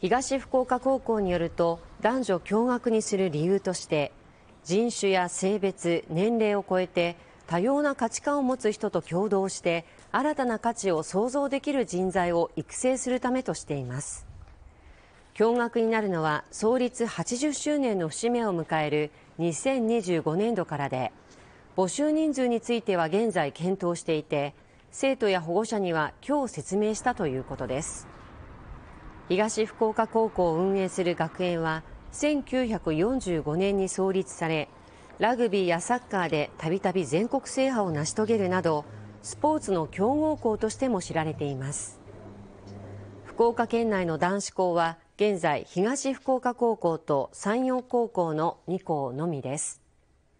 東福岡高校によると男女共学にする理由として人種や性別年齢を超えて多様な価値観を持つ人と共同して新たな価値を創造できる人材を育成するためとしています共学になるのは創立80周年の節目を迎える2025年度からで募集人数については現在検討していて生徒や保護者には今日説明したということです東福岡高校を運営する学園は1945年に創立されラグビーやサッカーでたびたび全国制覇を成し遂げるなどスポーツの強豪校としても知られています福岡県内の男子校は現在東福岡高校と山陽高校の2校のみです